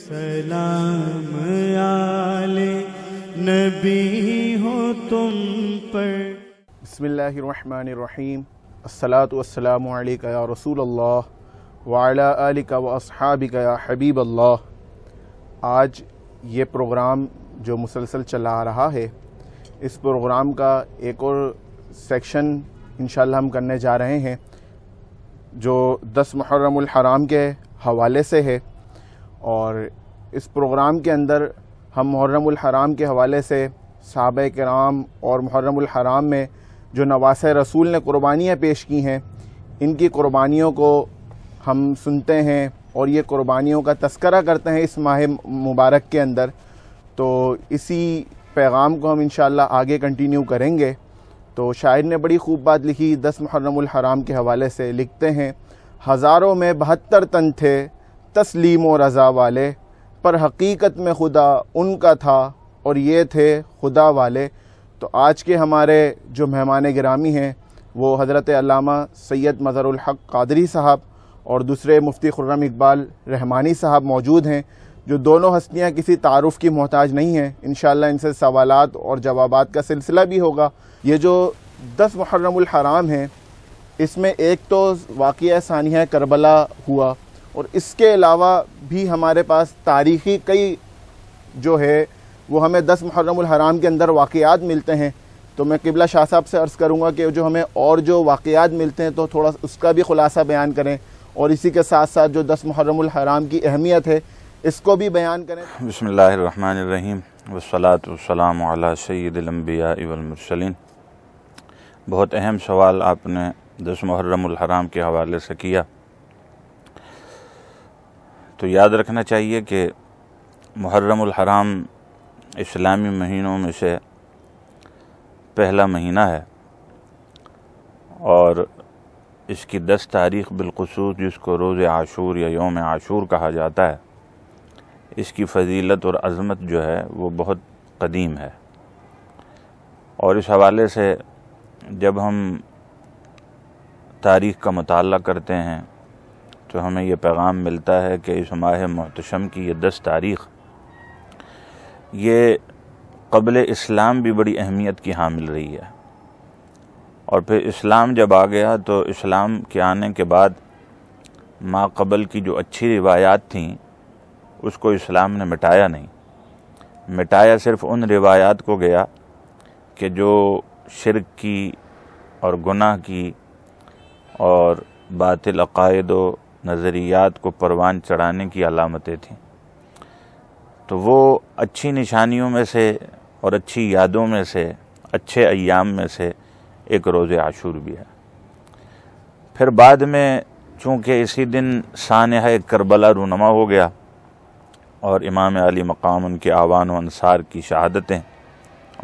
सलाम आले नबी हो तुम पर बसमीम असलातम या रसूल अल्लाह वाला का या हबीब अल्लाह आज ये प्रोग्राम जो मुसलसल चला रहा है इस प्रोग्राम का एक और सेक्शन इन हम करने जा रहे हैं जो दस मुहर्रम हराम के हवाले से है और इस प्रोग्राम के अंदर हम मुहर्रम हराम के हवाले से साहब कराम और मुहर्रम हराम में जो नवास रसूल ने कुर्बानियाँ पेश की हैं इनकी कुर्बानियों को हम सुनते हैं और ये कुर्बानियों का तस्करा करते हैं इस माह मुबारक के अंदर तो इसी पैगाम को हम इन आगे कंटिन्यू करेंगे तो शायर ने बड़ी खूब बात लिखी दस मुहर्रम हराम के हवाले से लिखते हैं हज़ारों में बहत्तर तन थे तस्लीम और रज़ा वाले पर हकीकत में खुदा उनका था और ये थे खुदा वाले तो आज के हमारे जो मेहमान ग्रामी हैं वो हज़रत अलामा सैयद हक कादरी साहब और दूसरे मुफ्ती खुर्रम इकबाल रहमानी साहब मौजूद हैं जो दोनों हस्तियां किसी तारुफ की मोहताज नहीं हैं इन इनसे सवाल और जवाब का सिलसिला भी होगा ये जो दस मुहर्रम हराम इसमें एक तो वाक़ सानिया करबला हुआ और इसके अलावा भी हमारे पास तारीख़ी कई जो है वो हमें दस मुहर्रम हराम के अंदर वाक़ात मिलते हैं तो मैं किबला शाह साहब से अर्ज़ करूँगा कि जो हमें और जो वाक़ात मिलते हैं तो थोड़ा उसका भी ख़ुलासा बयान करें और इसी के साथ साथ जो दस मुहर्रम हराम की अहमियत है इसको भी बयान करें बसमीम वसलातम सैदम्बियामरसलिन बहुत अहम सवाल आपने दस मुहर्रम हराम के हवाले से किया तो याद रखना चाहिए कि मुहर्रम हराम इस्लामी महीनों में से पहला महीना है और इसकी दस तारीख बिलखसूस जिसको रोज़ आशूर या योम आशूर कहा जाता है इसकी फजीलत और अज़मत जो है वो बहुत कदीम है और इस हवाले से जब हम तारीख़ का मताल करते हैं तो हमें यह पैगाम मिलता है कि इस माह मोहतशम की यह दस तारीख़ ये कबल इस्लाम भी बड़ी अहमियत की हामिल रही है और फिर इस्लाम जब आ गया तो इस्लाम के आने के बाद माँ कबल की जो अच्छी रिवायात थी उसको इस्लाम ने मिटाया नहीं मिटाया सिर्फ उन रिवायात को गया कि जो शिरक की और गुनाह की और बातिल अकायद नज़रियात को परवान चढ़ाने की अलामतें थीं तो वो अच्छी निशानियों में से और अच्छी यादों में से अच्छे अयाम में से एक रोज़ आशूर भी है फिर बाद में चूँकि इसी दिन सानह करबला रूनमा हो गया और इमाम अली मकाम उनके आवान व अनसार की शहादतें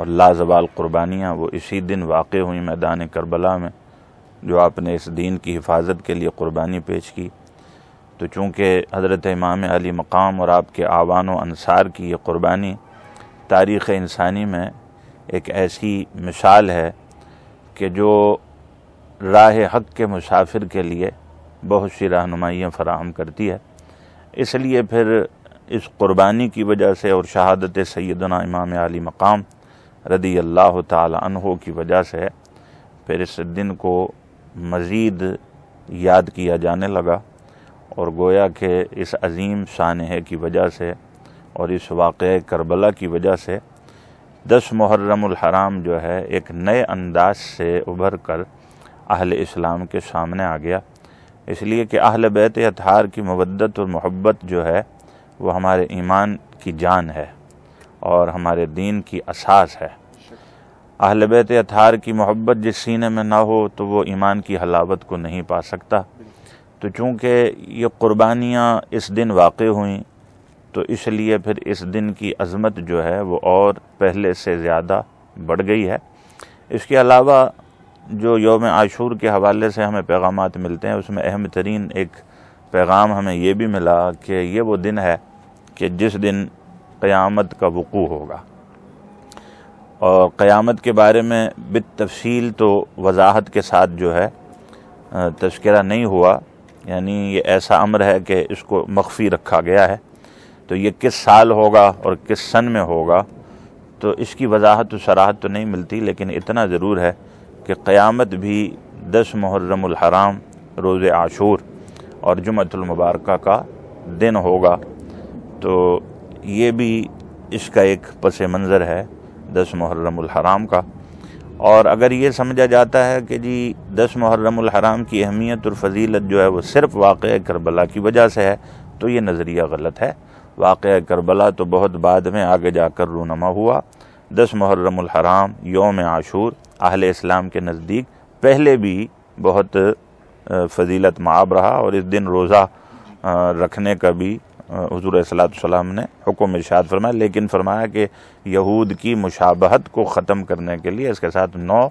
और लाजवाल क़ुरबानियाँ वो इसी दिन वाक़ हुई मैदान करबला में जो आपने इस दीन की हिफाजत के लिए क़ुरबानी पेश की तो चूँकि हज़रत इमाम अली मकाम और आपके आवान व अनसार की ये क़ुरबानी तारीख़ इंसानी में एक ऐसी मिसाल है कि जो राह हक के मुसाफिर के लिए बहुत सी रहनुमाइयाँ फ़राहम करती है इसलिए फिर इस क़ुरबानी की वजह से और शहादत सैदना इमाम अली मकाम रदी अल्लाह तहों की वजह से फिर इस दिन को मज़ीद याद किया जाने लगा और गोया के इस अजीम सानह की वजह से और इस वाक़ करबला की वजह से दस मुहर्रम जो है एक नए अंदाज से उभर कर अहल इस्लाम के सामने आ गया इसलिए कि अहल बैत अतहार की मवदत और मोहब्बत जो है वो हमारे ईमान की जान है और हमारे दीन की असास है अहल बैत अतहार की मोहब्बत जिस सीने में ना हो तो वो ईमान की हलावत को नहीं पा सकता तो चूँकि ये क़ुरबानियाँ इस दिन वाक़ हुई तो इसलिए फिर इस दिन की अज़मत जो है वो और पहले से ज़्यादा बढ़ गई है इसके अलावा जो योम आशूर के हवाले से हमें पैगाम मिलते हैं उसमें अहम तरीन एक पैगाम हमें ये भी मिला कि ये वो दिन है कि जिस दिन क़्यामत का वक़ू होगा और क़्यामत के बारे में बित तफसील तो वजाहत के साथ जो है तस्करा नहीं हुआ यानी ये ऐसा अमर है कि इसको मख्फी रखा गया है तो ये किस साल होगा और किस सन में होगा तो इसकी वजाहत सराहत तो नहीं मिलती लेकिन इतना ज़रूर है कि क़यामत भी दस मुहर्रमराम रोज़ आशूर और जुमतुलमबारक का दिन होगा तो ये भी इसका एक पस मंज़र है दस हराम का और अगर ये समझा जाता है कि जी दस मुहर्रमुल हराम की अहमियत और फजीलत जो है वो सिर्फ वाक़ करबला की वजह से है तो ये नज़रिया गलत है वाक़ करबला तो बहुत बाद में आगे जाकर रूनमा हुआ दस मुहर्रम हराम योम आशूर अहल इस्लाम के नज़दीक पहले भी बहुत फजीलत माब रहा और इस दिन रोज़ा रखने का भी हजूर सलाम ने हुक्म इर्शाद फरमाया लेकिन फरमाया कि यहूद की मुशाबहत को ख़त्म करने के लिए इसके साथ नौ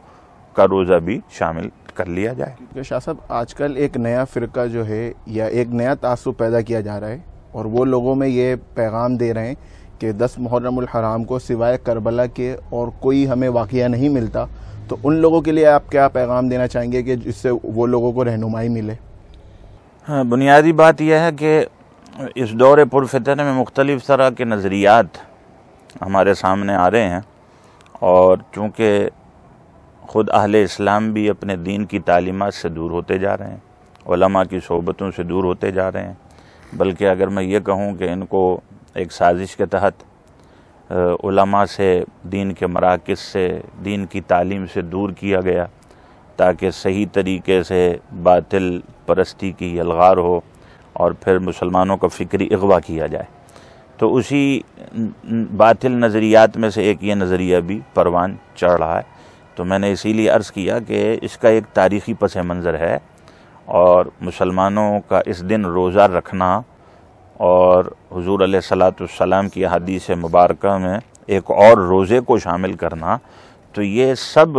का रोज़ा भी शामिल कर लिया जाए क्योंकि शाह साहब आजकल एक नया फ़िरका जो है या एक नया तासुब पैदा किया जा रहा है और वो लोगों में ये पैगाम दे रहे हैं कि दस मुहर्रम हराम को सिवाय करबला के और कोई हमें वाक़ नहीं मिलता तो उन लोगों के लिए आप क्या पैगाम देना चाहेंगे कि जिससे वो लोगों को रहनुमाई मिले हाँ बुनियादी बात यह है कि इस दौरे पुरफ़ितन में मुख्तलिफ़ तरह के नज़रियात हमारे सामने आ रहे हैं और चूँकि ख़ुद अहल इस्लाम भी अपने दीन की तालीमत से दूर होते जा रहे हैं ओलमा की सोबतों से दूर होते जा रहे हैं बल्कि अगर मैं ये कहूँ कि इनको एक साजिश के तहत उलमा से दीन के मराकज़ से दीन की तालीम से दूर किया गया ताकि सही तरीके से बातिल परस्ती की यलगार हो और फिर मुसलमानों का फ़िक्री अगवा किया जाए तो उसी बातिल नज़रियात में से एक ये नज़रिया भी परवान चढ़ रहा है तो मैंने इसीलिए अर्ज़ किया कि इसका एक तारीख़ी पस मंज़र है और मुसलमानों का इस दिन रोज़ा रखना और हजूर सलाम की हदीस मुबारक में एक और रोज़े को शामिल करना तो ये सब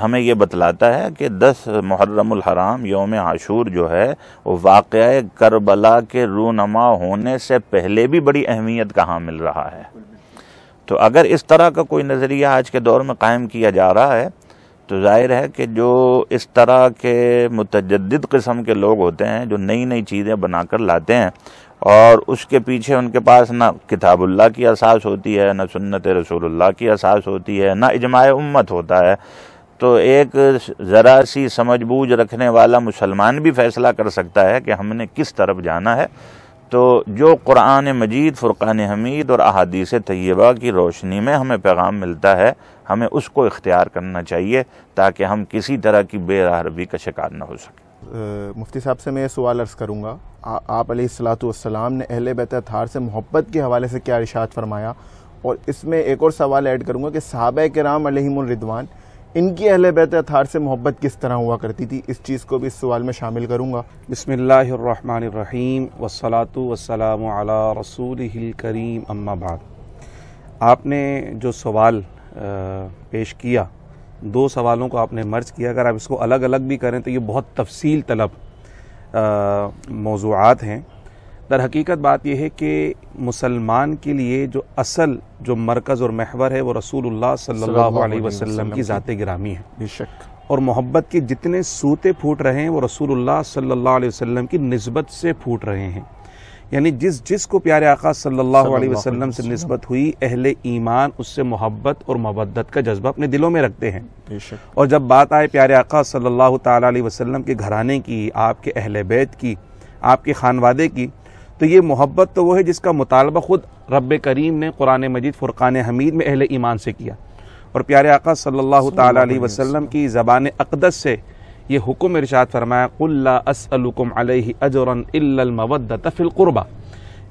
हमें ये बतलाता है कि दस मुहर्रमुल हराम योम आशूर जो है वो वाक़ करबला के रूनमा होने से पहले भी बड़ी अहमियत का हामिल रहा है तो अगर इस तरह का कोई नज़रिया आज के दौर में कायम किया जा रहा है तो जाहिर है कि जो इस तरह के मुतजद कस्म के लोग होते हैं जो नई नई चीज़ें बनाकर लाते हैं और उसके पीछे उनके पास ना किताबुल्ला की असास होती है ना सुन्नत रसूलुल्लाह की असास होती है ना इजमाय उम्मत होता है तो एक ज़रा सी समझबूझ रखने वाला मुसलमान भी फैसला कर सकता है कि हमने किस तरफ जाना है तो जो कुरान मजीद फ़ुरक़ान हमीद और अहादीस तैयबा की रोशनी में हमें पैगाम मिलता है हमें उसको इख्तियार करना चाहिए ताकि हम किसी तरह की बेरहरबी का शिकार न हो सके मुफ्ती साहब से मैं ये सवाल अर्ज़ करूँगा आप सलाम ने अहल बैत थार से मोहब्बत के हवाले से क्या इशात फरमाया और इसमें एक और सवाल ऐड करूँगा कि साहब कराम रिदवान इनकी अहल बैत अथार से मोहब्बत किस तरह हुआ करती थी इस चीज़ को भी इस सवाल में शामिल करूँगा बसमीम वसलातु वसलाम रसूल करीम अम्माबाद आपने जो सवाल पेश किया दो सवालों को आपने मर्ज किया अगर आप इसको अलग अलग भी करें तो ये बहुत तफसील तलब मौजूद हैं दर हकीकत बात यह है कि मुसलमान के लिए जो असल जो मरकज़ और महवर है वो रसूल सल्लाम की ज़ात गिरामी है बेशक और मोहब्बत के जितने सूते फूट रहे हैं वो रसूल सल्ला वसम की नस्बत से फूट रहे हैं यानी जिस जिस को प्यारे आका सल्लल्लाहु अलैहि वसल्लम से नस्बत हुई अहल ईमान उससे मोहब्बत और मबदत का जज्बा अपने दिलों में रखते हैं और जब बात आए प्यारे आका सल्लल्लाहु ताला अलैहि वसल्लम के घराने की आपके अहल बैत की आपके खानवादे की तो ये मोहब्बत तो वो है जिसका मुतालबा ख़ुद रब करीम ने कुरान मजीद फ़ुरक़ान हमीद में अहल ईमान से किया और प्यारे आका सल्लल्लाहु अलैहि वसल्लम की ज़बान अकदस से ये हुक्म इरशाद फरमाया कुल्लाकुम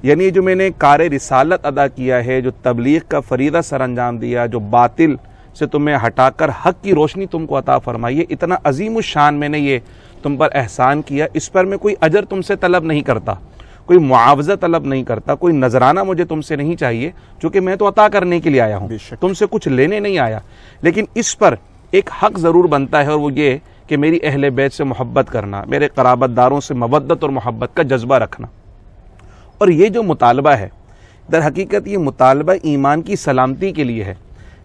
यानी जो मैंने कार रिसालत अदा किया है जो तबलीग का फरीदा सर अंजाम दिया जो बातिल से तुम्हें हटाकर हक की रोशनी तुमको अता फरमाइए इतना अजीम शान मैंने ये तुम पर एहसान किया इस पर मैं कोई अजर तुमसे तलब नहीं करता कोई मुआवजा तलब नहीं करता कोई नजराना मुझे तुमसे नहीं चाहिए चूंकि मैं तो अता करने के लिए आया हूँ तुमसे कुछ लेने नहीं आया लेकिन इस पर एक हक ज़रूर बनता है और वो ये कि मेरी अहल बैत से मोहब्बत करना मेरे कराबतदारों से मवदत और मोहब्बत का जज्बा रखना और ये जो मुतालबा है दर हकीकत ये मुतालबा ईमान की सलामती के लिए है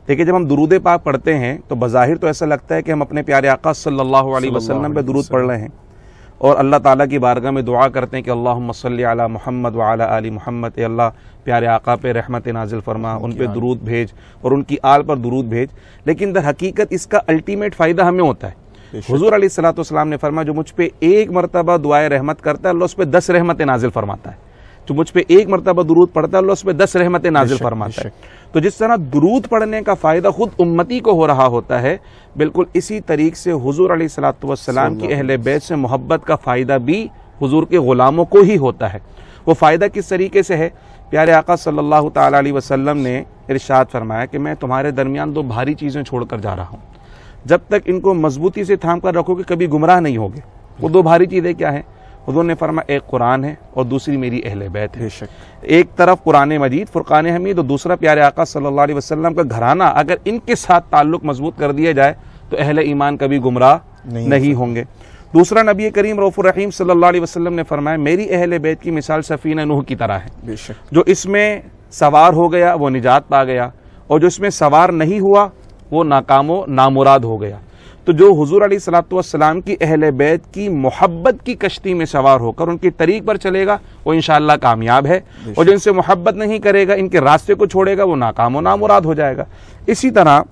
देखिए जब हम दरूद पाक पढ़ते हैं तो बज़ाहिर तो ऐसा लगता है कि हम अपने प्यारे आका सल्लल्लाहु अलैहि वसल्लम पे दुरूद पढ़ रहे हैं और अल्लाह ताला की बारगाह में दुआ करते हैं कि अल्लाह मसल अला महमद वाली अली मोहम्मद अल्लाह प्यारे आका पे रहमत नाजिल फरमा उन पर दरूद भेज और उनकी आल पर दरूद भेज लेकिन दर हकीकत इसका अल्टीमेट फ़ायदा हमें होता है हजूर अलीसलाम ने फरमा जो मुझ पर एक मरतबा दुआ रहमत करता है अल्लाह उस पर दस रहमत नाजिल फरमाता है जो मुझ पर एक मरतबा दरूद पड़ता है अल्लाह उस पर दस रहमत नाजिल फरमाता है तो जिस तरह दरूद पढ़ने का फ़ायदा ख़ुद उम्मती को हो रहा होता है बिल्कुल इसी तरीक से हजूर सलाम की अहल बैत से मोहब्बत का फ़ायदा भी हजूर के ग़ुलामों को ही होता है वो फ़ायदा किस तरीके से है प्यारे आका सल्लल्लाहु अलैहि वसल्लम ने इरशाद फरमाया कि मैं तुम्हारे दरमियान दो भारी चीज़ें छोड़कर जा रहा हूँ जब तक इनको मजबूती से थाम कर रखोगे कभी गुमराह नहीं होगे वो दो भारी चीज़ें क्या हैं हजूर ने फरमा एक कुरान है और दूसरी मेरी अहल बैत है एक तरफ कुरान मजीद फुरकान हमीद और दूसरा प्यारे आका सल्ला वसलम का घराना अगर इनके साथ ताल्लुक मजबूत कर दिया जाए तो अहल ईमान कभी गुमराह नहीं, नहीं होंगे दूसरा नबी करीम रफ़ुररहीम रहीम अलैहि ने फरमाया मेरी अहल बैत की मिसाल सफ़ी नूह की तरह है जो इसमें सवार हो गया वो निजात पा गया और जो इसमें सवार नहीं हुआ वो नाकामो नामुराद हो गया तो जो हजूर अली सलाम की अहल बैत की मोहब्बत की कश्ती में सवार होकर उनकी तरीक पर चलेगा वो इन कामयाब है और जो इनसे मोहब्बत नहीं करेगा इनके रास्ते को छोड़ेगा वो नाकाम व नामुराद हो जाएगा इसी तरह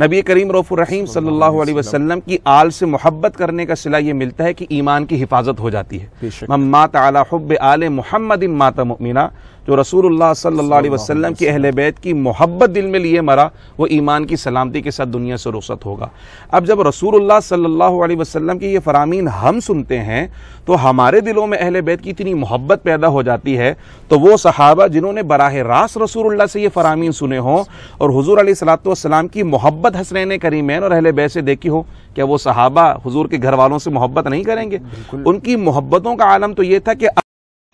नबी करीम रफ़ुररहीम सल्लल्लाहु अलैहि वसल्लम की आल से मोहब्बत करने का सिला ये मिलता है कि ईमान की हिफाजत हो जाती है मम्मा तला हब आल मोहम्मद माता मातमीना जो रसूलुल्लाह सल्लल्लाहु अलैहि वसल्लम की अहल बैत की मोहब्बत दिल में लिए मरा वो ईमान की सलामती के साथ दुनिया से रुसत होगा अब जब रसूलुल्लाह सल्लल्लाहु अलैहि वसल्लम की ये फरामीन हम सुनते हैं तो हमारे दिलों में अहल बैत की इतनी मोहब्बत पैदा हो जाती है तो वो सहाबा जिन्होंने बराह रास्त रसूल्ला से ये फरामीन सुने हों और हजूर सलाम की मोहब्बत हसनैन करीमैन और अहल बैत से देखी हो क्या वो सहाबा हजूर के घर वालों से मोहब्बत नहीं करेंगे उनकी मोहब्बतों का आलम तो ये था कि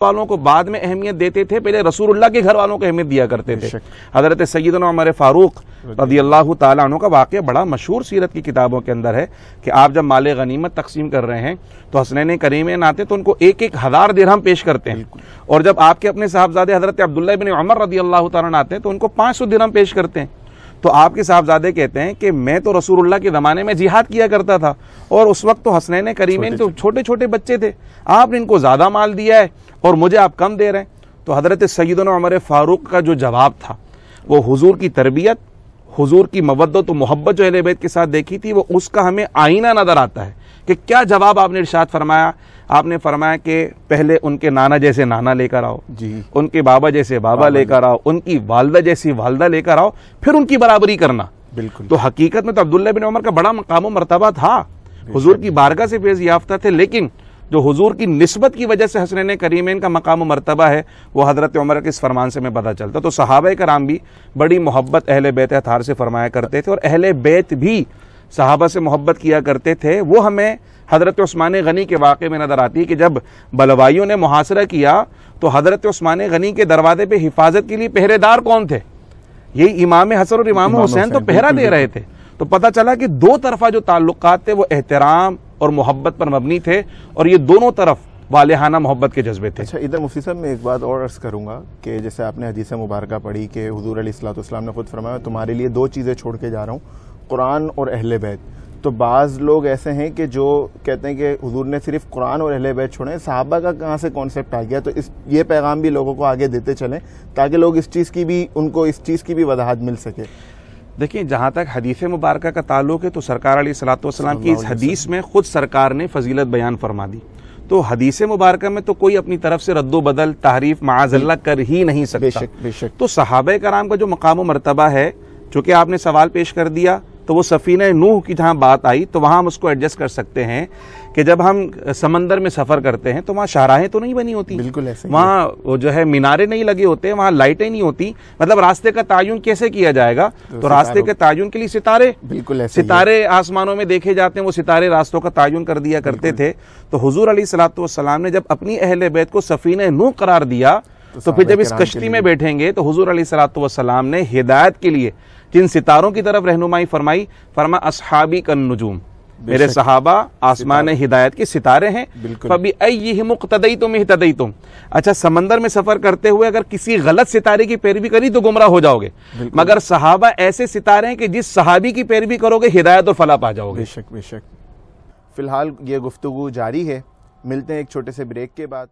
वालों को बाद में अहमियत देते थे पहले रसूलुल्लाह के घर वालों को अहमियत दिया करते थे हजरत सईद हमारे फारूक रजी अल्लाह तु का वाक़ बड़ा मशहूर सीरत की किताबों के अंदर है कि आप जब माले गनीमत तकसीम कर रहे हैं तो हसनैन करीम नाते तो उनको एक एक हज़ार दिरहम पेश करते हैं और जब आपके अपने साहबजादे हजरत अब्दुल्ला बिन अमर रदी अल्लाह ताते हैं तो उनको पाँच सौ दिरहम पेश करते हैं तो आपके साहबजादे कहते हैं कि मैं तो रसूलुल्लाह के ज़माने में जिहाद किया करता था और उस वक्त तो हसनैन करीमेन तो छोटे छोटे बच्चे थे आपने इनको ज़्यादा माल दिया है और मुझे आप कम दे रहे हैं तो हज़रत सैदन उमर फ़ारूक का जो जवाब था वो हजूर की तरबियत हुजूर की मवदत मोहब्बत जो अहल बैत के साथ देखी थी वो उसका हमें आईना नज़र आता है कि क्या जवाब आपने इर्शाद फरमाया आपने फरमाया कि पहले उनके नाना जैसे नाना लेकर आओ जी उनके बाबा जैसे बाबा, बाबा लेकर आओ उनकी वालदा जैसी वालदा लेकर आओ फिर उनकी बराबरी करना बिल्कुल तो हकीकत में तो अब्दुल्ला बिन उमर का बड़ा मकाम मरतबा था हजूर की बारगाह से फैज याफ्ता थे लेकिन जो हुजूर की नस्बत की वजह से हसनैन करीमेन का मकाम मरतबा है वो हज़रत उमर के इस फरमान से मैं पता चलता तो सहाब कराम भी बड़ी मोहब्बत अहल बैत अतार से फरमाया करते थे और अहल बैत भी सहाबा से मोहब्बत किया करते थे वो हमें हज़रत ओस्मान गनी के वाक़े में नज़र आती है कि जब बलवाइयों ने मुहासरा किया तो हज़रत ओस्मान गनी के दरवाजे पे हिफाजत के लिए पहरेदार कौन थे यही इमाम हसन और इमाम, हुसैन तो पहरा दे रहे थे तो पता चला कि दो तरफा जो ताल्लुक थे वो एहतराम और मोहब्बत पर मबनी थे और ये दोनों तरफ वालहाना मोहब्बत के जज्बे थे अच्छा इधर मुफ्ती साहब मैं एक बात और अर्ज़ करूंगा कि जैसे आपने हदीस मुबारक पढ़ी कि हजूर अलीसलाम ने खुद फरमाया तुम्हारे लिए दो चीज़ें छोड़ के जा रहा हूँ कुरान और अहल बैत तो बाज़ लोग ऐसे हैं कि जो कहते हैं कि हजूर ने सिर्फ कुरान और अहल बैत छोड़े साहबा का कहाँ से कॉन्सेप्ट आ गया तो इस ये पैगाम भी लोगों को आगे देते चलें ताकि लोग इस चीज़ की भी उनको इस चीज़ की भी वजाहत मिल सके देखिए जहाँ तक हदीस मुबारक का ताल्लुक है तो सरकार अली सलातम की इस हदीस में खुद सरकार ने फजीलत बयान फरमा दी तो हदीस मुबारक में तो कोई अपनी तरफ से रद्दो बदल तहरीफ माजल्ला कर ही नहीं सकता बेशक, बेशक। तो सहाब कराम का जो मकाम मरतबा है चूंकि आपने सवाल पेश कर दिया तो वो सफ़ीन नूह की जहाँ बात आई तो वहाँ हम उसको एडजस्ट कर सकते हैं कि जब हम समंदर में सफ़र करते हैं तो वहाँ शाहराहें तो नहीं बनी होती बिल्कुल ऐसे वहाँ जो है मीनारे नहीं लगे होते वहाँ लाइटें नहीं होती मतलब रास्ते का तयन कैसे किया जाएगा तो, तो रास्ते के तयन के लिए सितारे बिल्कुल ऐसे सितारे आसमानों में देखे जाते हैं वो सितारे रास्तों का तयन कर दिया करते थे तो हजूर अली सलात ने जब अपनी अहल बैत को सफ़ीन नूह करार दिया तो, तो फिर जब इस कश्ती में बैठेंगे तो हजूर सलाम ने हिदायत के लिए जिन सितारों की तरफ रहनुमाई फरमाई फरमा असहाबी कन नजूम मेरे सहाबा आसमान हिदायत के सितारे हैं फबी अई तुम तुम अच्छा समंदर में सफर करते हुए अगर किसी गलत सितारे की पैरवी करी तो गुमराह हो जाओगे मगर सहाबा ऐसे सितारे हैं कि जिस सहाबी की पैरवी करोगे हिदायत और फला पा जाओगे बेशक बेशक फिलहाल ये गुफ्तु जारी है मिलते हैं एक छोटे से ब्रेक के बाद